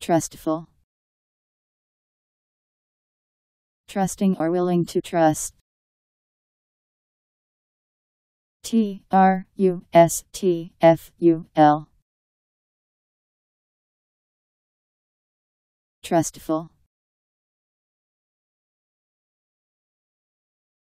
Trustful. Trusting or willing to trust. T R U S T F U L. Trustful.